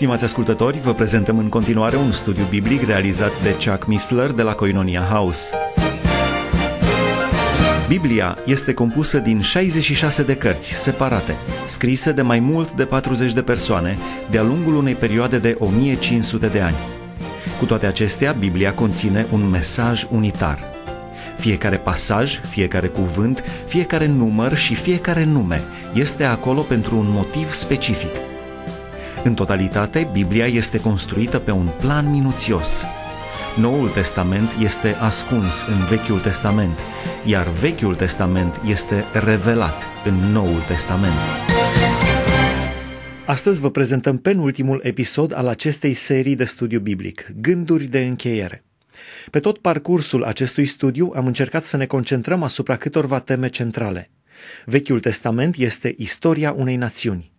Stimați ascultători, vă prezentăm în continuare un studiu biblic realizat de Chuck Missler de la Coinonia House. Biblia este compusă din 66 de cărți separate, scrise de mai mult de 40 de persoane, de-a lungul unei perioade de 1500 de ani. Cu toate acestea, Biblia conține un mesaj unitar. Fiecare pasaj, fiecare cuvânt, fiecare număr și fiecare nume este acolo pentru un motiv specific – în totalitate, Biblia este construită pe un plan minuțios. Noul Testament este ascuns în Vechiul Testament, iar Vechiul Testament este revelat în Noul Testament. Astăzi vă prezentăm penultimul episod al acestei serii de studiu biblic, Gânduri de încheiere. Pe tot parcursul acestui studiu am încercat să ne concentrăm asupra câtorva teme centrale. Vechiul Testament este istoria unei națiuni.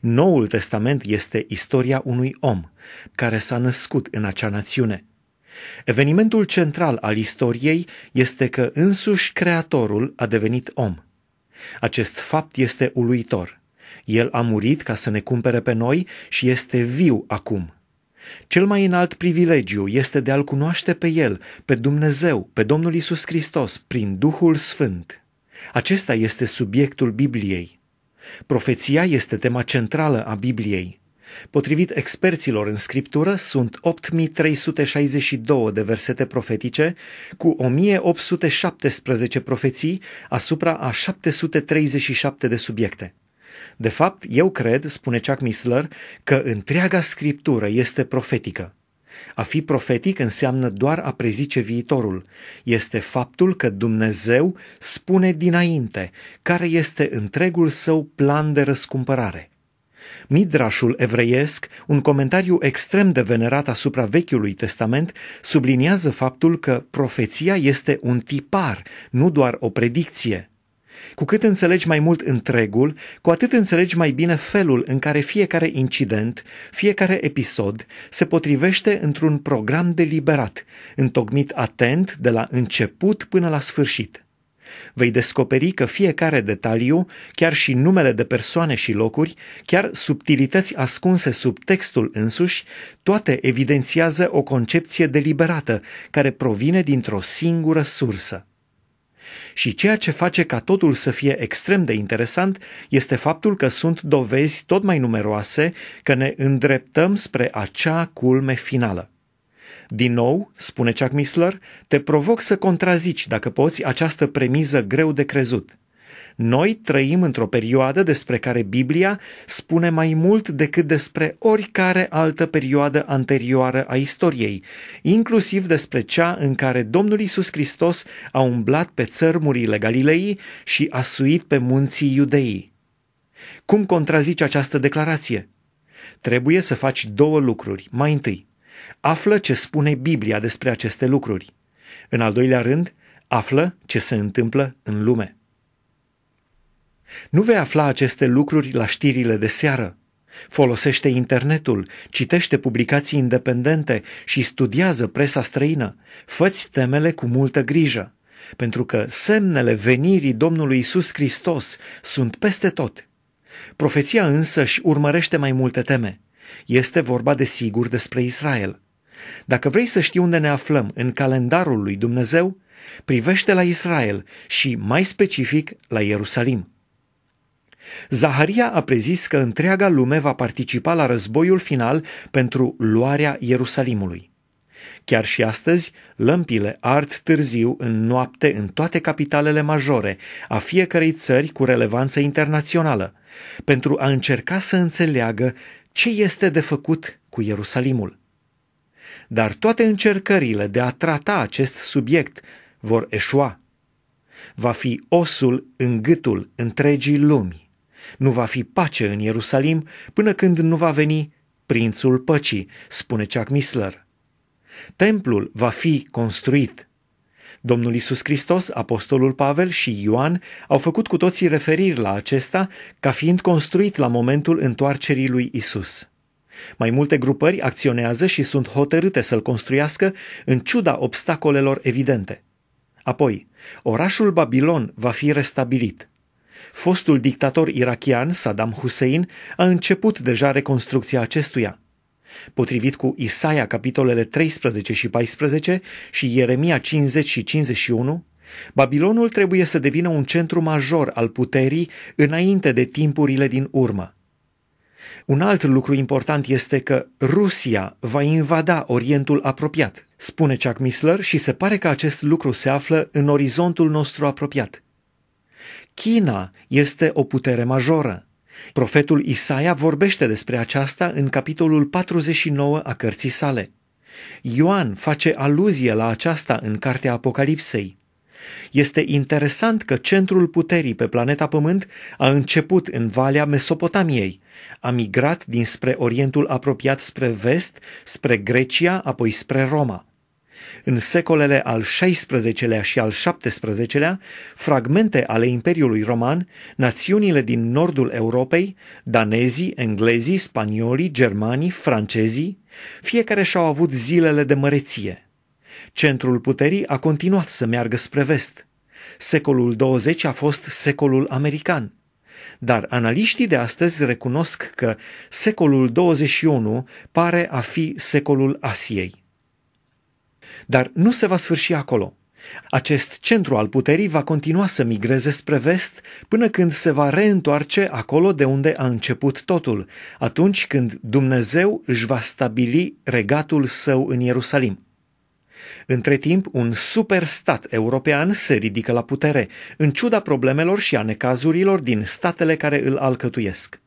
Noul Testament este istoria unui om care s-a născut în acea națiune. Evenimentul central al istoriei este că însuși Creatorul a devenit om. Acest fapt este uluitor. El a murit ca să ne cumpere pe noi și este viu acum. Cel mai înalt privilegiu este de a-L cunoaște pe El, pe Dumnezeu, pe Domnul Isus Hristos, prin Duhul Sfânt. Acesta este subiectul Bibliei. Profeția este tema centrală a Bibliei. Potrivit experților în scriptură, sunt 8362 de versete profetice cu 1817 profeții asupra a 737 de subiecte. De fapt, eu cred, spune Chuck Missler, că întreaga scriptură este profetică. A fi profetic înseamnă doar a prezice viitorul. Este faptul că Dumnezeu spune dinainte care este întregul său plan de răscumpărare. Midrașul evreiesc, un comentariu extrem de venerat asupra Vechiului Testament, subliniază faptul că profeția este un tipar, nu doar o predicție. Cu cât înțelegi mai mult întregul, cu atât înțelegi mai bine felul în care fiecare incident, fiecare episod se potrivește într-un program deliberat, întocmit atent de la început până la sfârșit. Vei descoperi că fiecare detaliu, chiar și numele de persoane și locuri, chiar subtilități ascunse sub textul însuși, toate evidențiază o concepție deliberată care provine dintr-o singură sursă. Și ceea ce face ca totul să fie extrem de interesant este faptul că sunt dovezi tot mai numeroase că ne îndreptăm spre acea culme finală. Din nou, spune Chuck Missler, te provoc să contrazici, dacă poți, această premiză greu de crezut – noi trăim într-o perioadă despre care Biblia spune mai mult decât despre oricare altă perioadă anterioară a istoriei, inclusiv despre cea în care Domnul Isus Hristos a umblat pe țărmurile Galilei și a suit pe munții Iudeii. Cum contrazice această declarație? Trebuie să faci două lucruri. Mai întâi, află ce spune Biblia despre aceste lucruri. În al doilea rând, află ce se întâmplă în lume. Nu vei afla aceste lucruri la știrile de seară. Folosește internetul, citește publicații independente și studiază presa străină. Făți temele cu multă grijă, pentru că semnele venirii Domnului Isus Hristos sunt peste tot. Profeția însă își urmărește mai multe teme. Este vorba de sigur despre Israel. Dacă vrei să știi unde ne aflăm în calendarul lui Dumnezeu, privește la Israel și mai specific la Ierusalim. Zaharia a prezis că întreaga lume va participa la războiul final pentru luarea Ierusalimului. Chiar și astăzi, lămpile ard târziu în noapte în toate capitalele majore a fiecărei țări cu relevanță internațională, pentru a încerca să înțeleagă ce este de făcut cu Ierusalimul. Dar toate încercările de a trata acest subiect vor eșua. Va fi osul în gâtul întregii lumi. Nu va fi pace în Ierusalim până când nu va veni Prințul Păcii, spune Chuck Missler. Templul va fi construit. Domnul Isus Hristos, Apostolul Pavel și Ioan au făcut cu toții referiri la acesta ca fiind construit la momentul întoarcerii lui Isus. Mai multe grupări acționează și sunt hotărâte să-l construiască în ciuda obstacolelor evidente. Apoi, orașul Babilon va fi restabilit. Fostul dictator irachian Saddam Hussein a început deja reconstrucția acestuia. Potrivit cu Isaia capitolele 13 și 14 și Ieremia 50 și 51, Babilonul trebuie să devină un centru major al puterii înainte de timpurile din urmă. Un alt lucru important este că Rusia va invada Orientul apropiat, spune Chuck Missler și se pare că acest lucru se află în orizontul nostru apropiat. China este o putere majoră. Profetul Isaia vorbește despre aceasta în capitolul 49 a cărții sale. Ioan face aluzie la aceasta în cartea Apocalipsei. Este interesant că centrul puterii pe planeta Pământ a început în Valea Mesopotamiei, a migrat dinspre Orientul apropiat spre vest, spre Grecia, apoi spre Roma. În secolele al XVI-lea și al XVII-lea, fragmente ale Imperiului Roman, națiunile din nordul Europei, danezii, englezii, spaniolii, germanii, francezii, fiecare și-au avut zilele de măreție. Centrul puterii a continuat să meargă spre vest. Secolul 20 a fost secolul american – dar analiștii de astăzi recunosc că secolul 21 pare a fi secolul Asiei. Dar nu se va sfârși acolo. Acest centru al puterii va continua să migreze spre vest până când se va reîntoarce acolo de unde a început totul, atunci când Dumnezeu își va stabili regatul său în Ierusalim. Între timp, un superstat european se ridică la putere, în ciuda problemelor și a necazurilor din statele care îl alcătuiesc.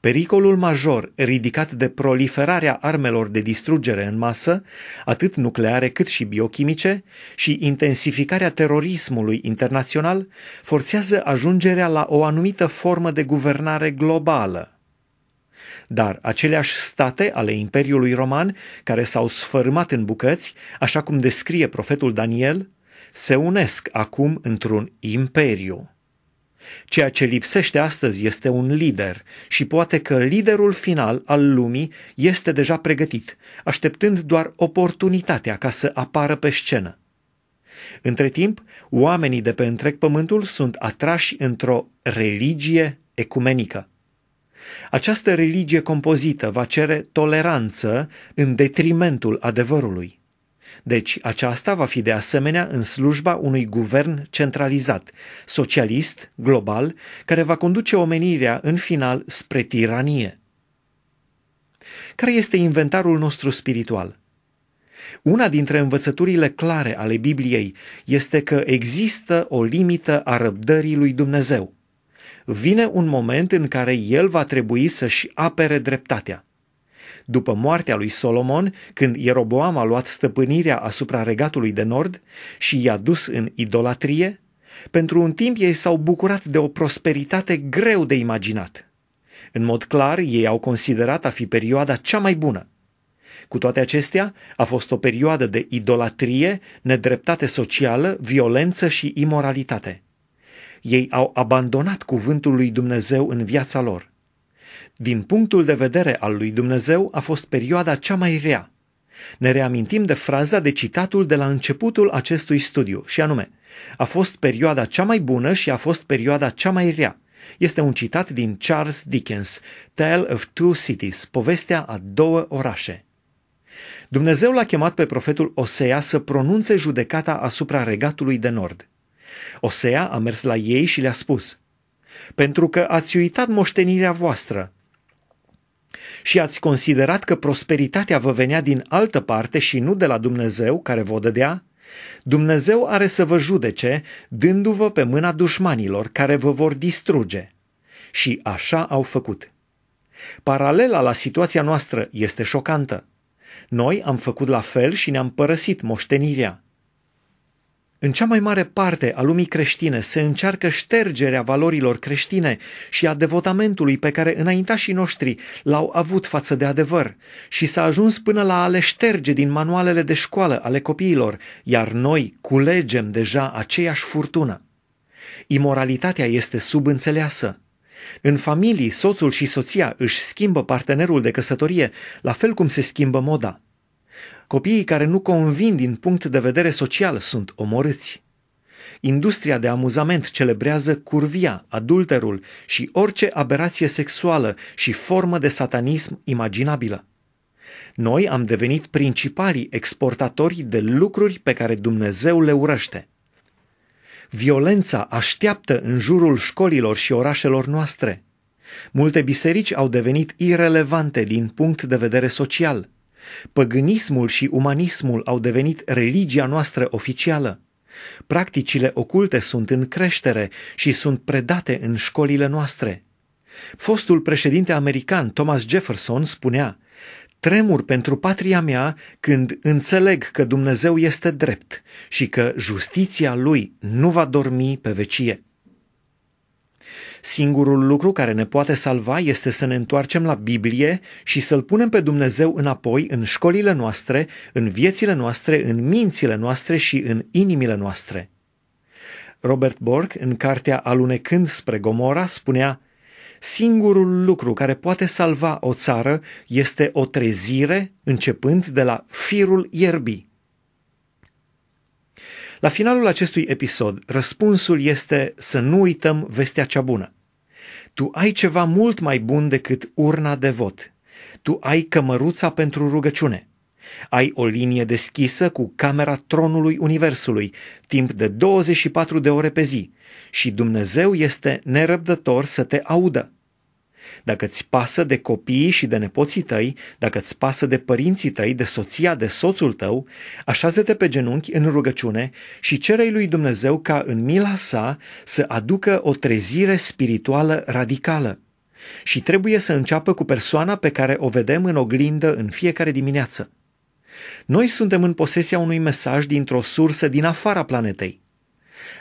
Pericolul major ridicat de proliferarea armelor de distrugere în masă, atât nucleare cât și biochimice, și intensificarea terorismului internațional, forțează ajungerea la o anumită formă de guvernare globală dar aceleași state ale Imperiului Roman, care s-au sfărâmat în bucăți, așa cum descrie profetul Daniel, se unesc acum într-un imperiu. Ceea ce lipsește astăzi este un lider și poate că liderul final al lumii este deja pregătit, așteptând doar oportunitatea ca să apară pe scenă. Între timp, oamenii de pe întreg pământul sunt atrași într-o religie ecumenică. Această religie compozită va cere toleranță în detrimentul adevărului. Deci aceasta va fi de asemenea în slujba unui guvern centralizat, socialist, global, care va conduce omenirea în final spre tiranie. Care este inventarul nostru spiritual? Una dintre învățăturile clare ale Bibliei este că există o limită a răbdării lui Dumnezeu. Vine un moment în care el va trebui să-și apere dreptatea. După moartea lui Solomon, când Ieroboam a luat stăpânirea asupra regatului de nord și i-a dus în idolatrie, pentru un timp ei s-au bucurat de o prosperitate greu de imaginat. În mod clar, ei au considerat a fi perioada cea mai bună. Cu toate acestea, a fost o perioadă de idolatrie, nedreptate socială, violență și imoralitate. Ei au abandonat cuvântul lui Dumnezeu în viața lor. Din punctul de vedere al lui Dumnezeu a fost perioada cea mai rea. Ne reamintim de fraza de citatul de la începutul acestui studiu, și anume, a fost perioada cea mai bună și a fost perioada cea mai rea. Este un citat din Charles Dickens, Tale of Two Cities, povestea a două orașe. Dumnezeu l-a chemat pe profetul Osea să pronunțe judecata asupra regatului de nord. Osea a mers la ei și le-a spus, pentru că ați uitat moștenirea voastră și ați considerat că prosperitatea vă venea din altă parte și nu de la Dumnezeu care vă dădea? Dumnezeu are să vă judece, dându-vă pe mâna dușmanilor care vă vor distruge. Și așa au făcut. Paralela la situația noastră este șocantă. Noi am făcut la fel și ne-am părăsit moștenirea. În cea mai mare parte a lumii creștine se încearcă ștergerea valorilor creștine și a devotamentului pe care înaintașii noștri l-au avut față de adevăr și s-a ajuns până la a le șterge din manualele de școală ale copiilor, iar noi culegem deja aceeași furtună. Imoralitatea este subînțeleasă. În familii, soțul și soția își schimbă partenerul de căsătorie, la fel cum se schimbă moda. Copiii care nu convin din punct de vedere social sunt omorâți. Industria de amuzament celebrează curvia, adulterul și orice aberație sexuală și formă de satanism imaginabilă. Noi am devenit principalii exportatori de lucruri pe care Dumnezeu le urăște. Violența așteaptă în jurul școlilor și orașelor noastre. Multe biserici au devenit irelevante din punct de vedere social – Păgânismul și umanismul au devenit religia noastră oficială. Practicile oculte sunt în creștere și sunt predate în școlile noastre. Fostul președinte american Thomas Jefferson spunea: Tremur pentru patria mea când înțeleg că Dumnezeu este drept și că justiția lui nu va dormi pe vecie. Singurul lucru care ne poate salva este să ne întoarcem la Biblie și să-L punem pe Dumnezeu înapoi în școlile noastre, în viețile noastre, în mințile noastre și în inimile noastre. Robert Bork, în cartea Alunecând spre Gomora, spunea Singurul lucru care poate salva o țară este o trezire începând de la firul ierbii. La finalul acestui episod, răspunsul este să nu uităm vestea cea bună. Tu ai ceva mult mai bun decât urna de vot. Tu ai cămăruța pentru rugăciune. Ai o linie deschisă cu camera tronului Universului, timp de 24 de ore pe zi, și Dumnezeu este nerăbdător să te audă. Dacă îți pasă de copiii și de nepoții tăi, dacă îți pasă de părinții tăi, de soția, de soțul tău, așează-te pe genunchi în rugăciune și cere lui Dumnezeu ca în mila sa să aducă o trezire spirituală radicală. Și trebuie să înceapă cu persoana pe care o vedem în oglindă în fiecare dimineață. Noi suntem în posesia unui mesaj dintr-o sursă din afara planetei.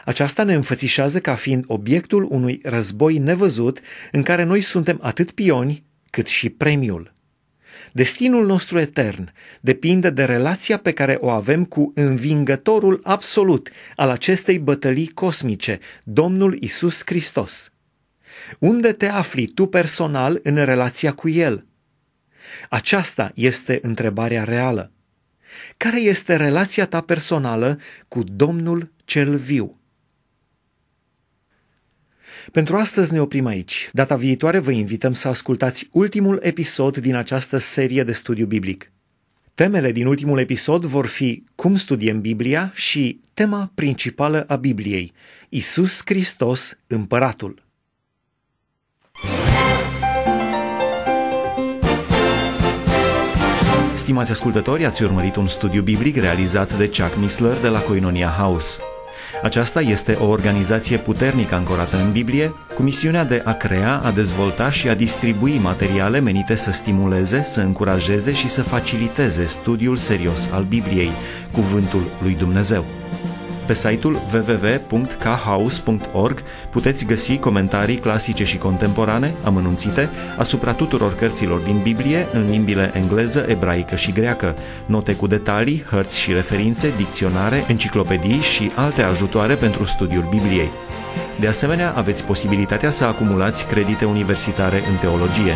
Aceasta ne înfățișează ca fiind obiectul unui război nevăzut în care noi suntem atât pioni cât și premiul. Destinul nostru etern depinde de relația pe care o avem cu învingătorul absolut al acestei bătălii cosmice, Domnul Isus Hristos. Unde te afli tu personal în relația cu El? Aceasta este întrebarea reală. Care este relația ta personală cu Domnul cel viu. Pentru astăzi ne oprim aici. Data viitoare vă invităm să ascultați ultimul episod din această serie de studiu biblic. Temele din ultimul episod vor fi Cum studiem Biblia și tema principală a Bibliei, Isus Hristos, Împăratul. Stimați ascultători, ați urmărit un studiu biblic realizat de Chuck Missler de la Coinonia House. Aceasta este o organizație puternică, ancorată în Biblie, cu misiunea de a crea, a dezvolta și a distribui materiale menite să stimuleze, să încurajeze și să faciliteze studiul serios al Bibliei, cuvântul lui Dumnezeu. Pe site-ul www.khaus.org puteți găsi comentarii clasice și contemporane, amănunțite, asupra tuturor cărților din Biblie, în limbile engleză, ebraică și greacă, note cu detalii, hărți și referințe, dicționare, enciclopedii și alte ajutoare pentru studiul Bibliei. De asemenea, aveți posibilitatea să acumulați credite universitare în teologie.